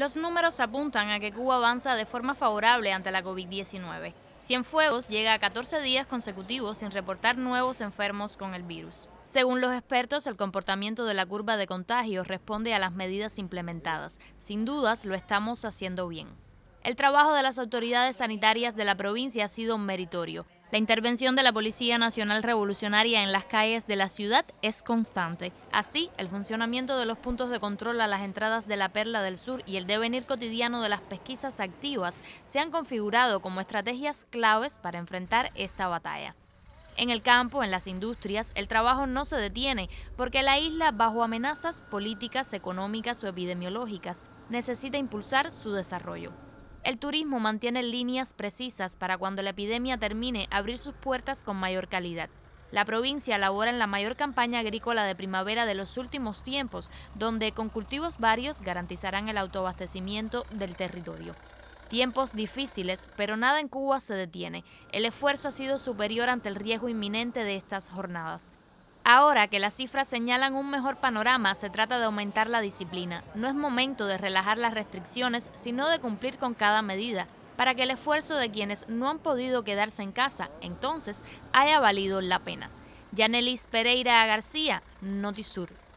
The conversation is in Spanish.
Los números apuntan a que Cuba avanza de forma favorable ante la COVID-19. Cienfuegos llega a 14 días consecutivos sin reportar nuevos enfermos con el virus. Según los expertos, el comportamiento de la curva de contagios responde a las medidas implementadas. Sin dudas, lo estamos haciendo bien. El trabajo de las autoridades sanitarias de la provincia ha sido meritorio. La intervención de la Policía Nacional Revolucionaria en las calles de la ciudad es constante. Así, el funcionamiento de los puntos de control a las entradas de la Perla del Sur y el devenir cotidiano de las pesquisas activas se han configurado como estrategias claves para enfrentar esta batalla. En el campo, en las industrias, el trabajo no se detiene porque la isla, bajo amenazas políticas, económicas o epidemiológicas, necesita impulsar su desarrollo. El turismo mantiene líneas precisas para cuando la epidemia termine abrir sus puertas con mayor calidad. La provincia labora en la mayor campaña agrícola de primavera de los últimos tiempos, donde con cultivos varios garantizarán el autoabastecimiento del territorio. Tiempos difíciles, pero nada en Cuba se detiene. El esfuerzo ha sido superior ante el riesgo inminente de estas jornadas. Ahora que las cifras señalan un mejor panorama, se trata de aumentar la disciplina. No es momento de relajar las restricciones, sino de cumplir con cada medida, para que el esfuerzo de quienes no han podido quedarse en casa, entonces, haya valido la pena. Yanelis Pereira García, Notisur.